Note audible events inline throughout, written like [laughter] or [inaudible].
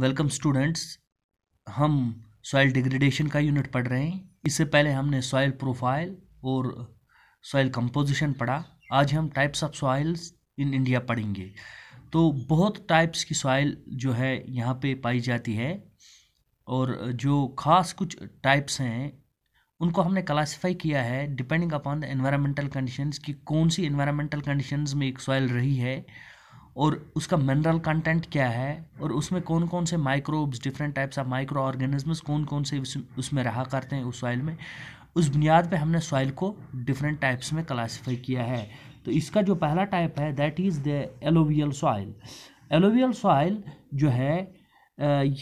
welcome students हम soil degradation का unit पढ़ रहे हैं इससे पहले हमने सॉइल प्रोफाइल और सॉइल कंपोजिशन पढ़ा आज हम types of soils in India पढ़ेंगे तो बहुत टाइप्स की सॉइल जो है यहाँ पे पाई जाती है और जो ख़ास कुछ टाइप्स हैं उनको हमने क्लासिफाई किया है depending upon the environmental conditions कि कौन सी इन्वायरमेंटल कंडीशंस में एक सॉइल रही है और उसका मिनरल कंटेंट क्या है और उसमें कौन कौन से microbes different types of microorganisms कौन कौन से उसमें रहा करते हैं उस सॉइल में उस बुनियाद पे हमने सॉइल को डिफरेंट टाइप्स में क्लासिफाई किया है तो इसका जो पहला टाइप है that is the alluvial soil alluvial soil जो है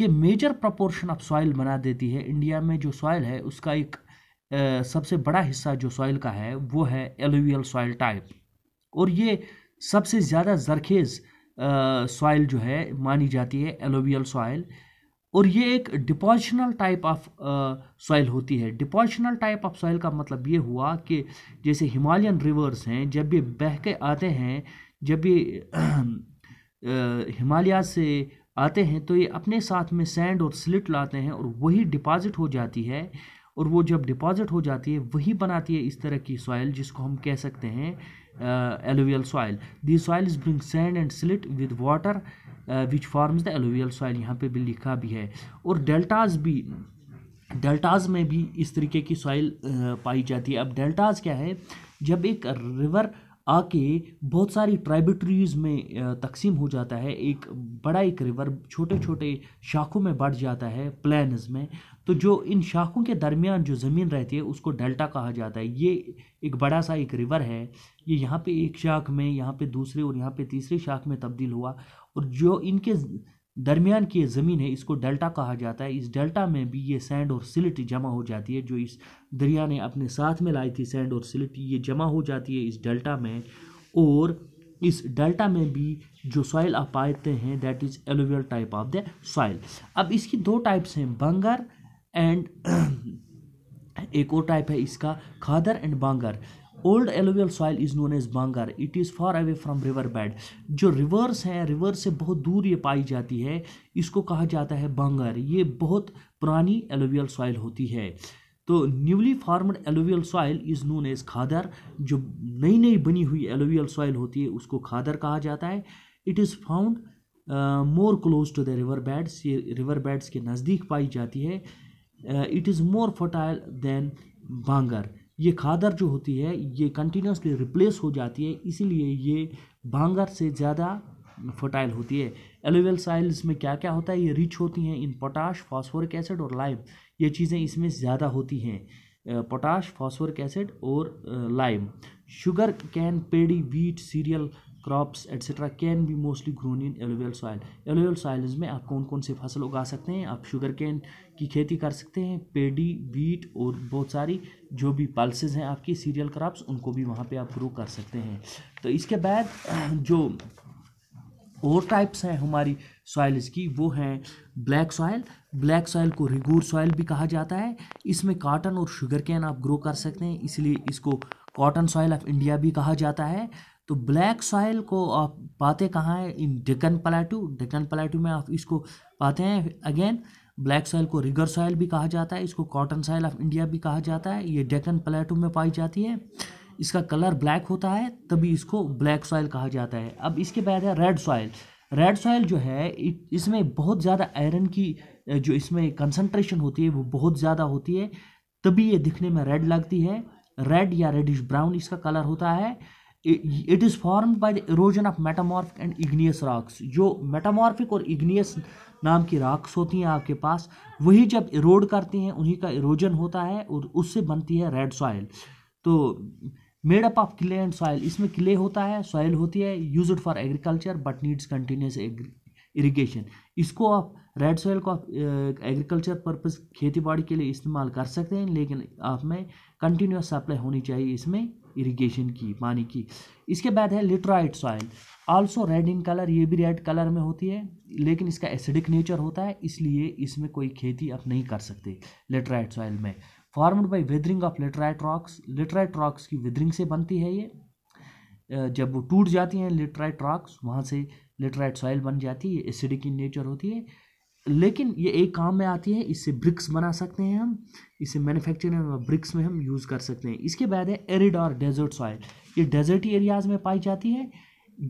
ये मेजर प्रपोर्शन ऑफ सॉइल बना देती है इंडिया में जो सॉइल है उसका एक सबसे बड़ा हिस्सा जो सॉइल का है वो है एलोवियल सॉइल टाइप और ये सबसे ज़्यादा ज़रखेज़ सॉइल जो है मानी जाती है एलोवियल सॉइल और ये एक डिपोजिशनल टाइप ऑफ सॉइल होती है डिपोजिशनल टाइप ऑफ सॉइल का मतलब ये हुआ कि जैसे हिमालयन रिवर्स हैं जब भी बह के आते हैं जब भी हिमालय से आते हैं तो ये अपने साथ में सैंड और स्लिट लाते हैं और वही डिपॉजिट हो जाती है और वो जब डिपॉजिट हो जाती है वही बनाती है इस तरह की सॉइल जिसको हम कह सकते हैं uh, alluvial soil the soil is bring sand and silt with water uh, which forms the alluvial soil यहाँ पे भी लिखा भी है और deltas भी डेल्टाज में भी इस तरीके की सॉइल पाई जाती है अब डेल्टाज क्या है जब एक रिवर आके बहुत सारी ट्राइबट्रीज़ में तकसीम हो जाता है एक बड़ा एक रिवर छोटे छोटे शाखों में बढ़ जाता है प्लान में तो जो इन शाखों के दरमियान जो ज़मीन रहती है उसको डेल्टा कहा जाता है ये एक बड़ा सा एक रिवर है ये यहाँ पे एक शाख में यहाँ पे दूसरे और यहाँ पे तीसरे शाख में तब्दील हुआ और जो इनके दरमियान की ज़मीन है इसको डेल्टा कहा जाता है इस डेल्टा में भी ये सैंड और सिलिट जमा हो जाती है जो इस दरिया ने अपने साथ में लाई थी सैंड और सिलिट ये जमा हो जाती है इस डेल्टा में और इस डेल्टा में भी जो सॉइल आप पाते हैं that is alluvial type of the soil अब इसकी दो टाइप्स हैं बंगर एंड [clears throat] एक और टाइप है इसका khadar and bangar old alluvial soil is known as bangar it is far away from river bed जो रिवर्स हैं रिवर्स से बहुत दूर ये पाई जाती है इसको कहा जाता है बांगर ये बहुत पुरानी एलोवियल सॉइल होती है तो newly formed alluvial soil is known as khadar जो नई नई बनी हुई एलोवियल सॉइल होती है उसको खादर कहा जाता है it is found more close to the river beds ये रिवर बेड्स के नज़दीक पाई जाती है it is more fertile than bangar ये खादर जो होती है ये कंटिन्यूसली रिप्लेस हो जाती है इसीलिए ये भांगर से ज़्यादा फर्टाइल होती है एलोवेल साइल्स में क्या क्या होता है ये रिच होती हैं इन पोटाश फॉस्फोरिक एसिड और लाइम ये चीज़ें इसमें ज़्यादा होती हैं पोटाश फॉस्फोरिक एसिड और lime sugarcane paddy wheat cereal crops etcetera can be mostly grown in alluvial soil alluvial soils में आप कौन कौन से फसल उगा सकते हैं आप शुगर कैन की खेती कर सकते हैं पेडी बीट और बहुत सारी जो भी पल्सेज हैं आपकी सीरियल क्रॉप्स उनको भी वहाँ पे आप ग्रो कर सकते हैं तो इसके बाद [clears throat] जो और टाइप्स हैं हमारी सॉइल्स की वो हैं ब्लैक सॉइल ब्लैक सॉइल को रिगूर सॉइल भी कहा जाता है इसमें काटन और शुगर कैन आप ग्रो कर सकते हैं इसलिए इसको कॉटन सॉइल ऑफ इंडिया भी कहा जाता है तो ब्लैक सॉयल को आप पाते कहाँ है in Deccan plateau Deccan plateau में आप इसको पाते हैं अगेन ब्लैक सॉयल को रिगर सॉयल भी कहा जाता है इसको कॉटन सॉयल ऑफ इंडिया भी कहा जाता है ये डेकन प्लाटू में पाई जाती है इसका कलर ब्लैक होता है तभी इसको ब्लैक सॉयल कहा जाता है अब इसके बाद है रेड सॉयल रेड सॉयल जो है इसमें बहुत ज़्यादा आयरन की जो इसमें कंसनट्रेशन होती है वो बहुत ज़्यादा होती है तभी ये दिखने में रेड लगती है रेड या रेडिश ब्राउन इसका कलर होता है it is form by the erosion of metamorphic and igneous rocks जो मेटामॉर्फिक और इग्नियस नाम की रॉक्स होती हैं आपके पास वही जब इरोड करती हैं उन्हीं का इरोजन होता है और उससे बनती है रेड सॉइल तो made up of clay and soil इसमें क्ले होता है सॉइल होती है use for agriculture but needs continuous irrigation इसको आप रेड सॉइल को आप एग्रीकल्चर पर्पज़ खेती बाड़ी के लिए इस्तेमाल कर सकते हैं लेकिन आप में कंटिन्यूस सप्लाई होनी चाहिए इसमें इरिगेशन की पानी की इसके बाद है laterite soil also red in colour ये भी रेड कलर में होती है लेकिन इसका एसिडिक नेचर होता है इसलिए इसमें कोई खेती आप नहीं कर सकते लिट्राइट सॉइल में formed by weathering of laterite rocks laterite rocks की वेदरिंग से बनती है ये जब वो टूट जाती हैं लिटराइट रॉक्स वहाँ से लिटराइट सॉइल बन जाती है एसिडिक इन नेचर होती है लेकिन ये एक काम में आती है इससे ब्रिक्स बना सकते हैं हम इसे मैन्युफैक्चरिंग ब्रिक्स में हम यूज़ कर सकते हैं इसके बाद है एरिड और डेजर्ट सॉइल ये डेजर्टी एरियाज़ में पाई जाती है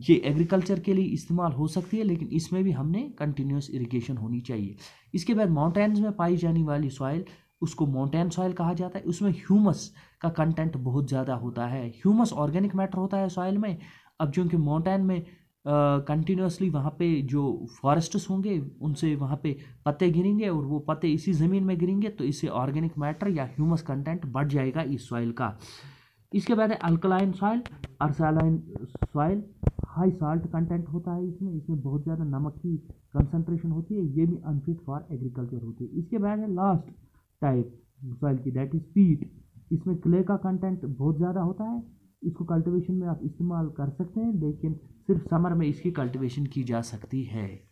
ये एग्रीकल्चर के लिए इस्तेमाल हो सकती है लेकिन इसमें भी हमने कंटिन्यूस इरिगेशन होनी चाहिए इसके बाद माउंटेन्स में पाई जाने वाली सॉइल उसको माउंटेन सॉइल कहा जाता है उसमें ह्यूमस का कंटेंट बहुत ज़्यादा होता है ह्यूमस ऑर्गेनिक मैटर होता है सॉइल में अब चूँकि माउंटेन में कंटिन्यूसली वहाँ पे जो फॉरेस्टर्स होंगे उनसे वहाँ पे पत्ते गिरेंगे और वो पत्ते इसी ज़मीन में गिरेंगे तो इससे ऑर्गेनिक मैटर या ह्यूमस कंटेंट बढ़ जाएगा इस सॉइल का इसके बाद है alkaline soil or saline soil high salt content होता है इसमें इसमें बहुत ज़्यादा नमक की कंसनट्रेशन होती है ये भी अनफिट फॉर एग्रीकल्चर होती है इसके बाद है लास्ट टाइप सॉइल की दैट इज़ पीट इसमें क्ले का कंटेंट बहुत ज़्यादा होता है इसको कल्टिवेशन में आप इस्तेमाल कर सकते हैं लेकिन सिर्फ समर में इसकी कल्टिवेशन की जा सकती है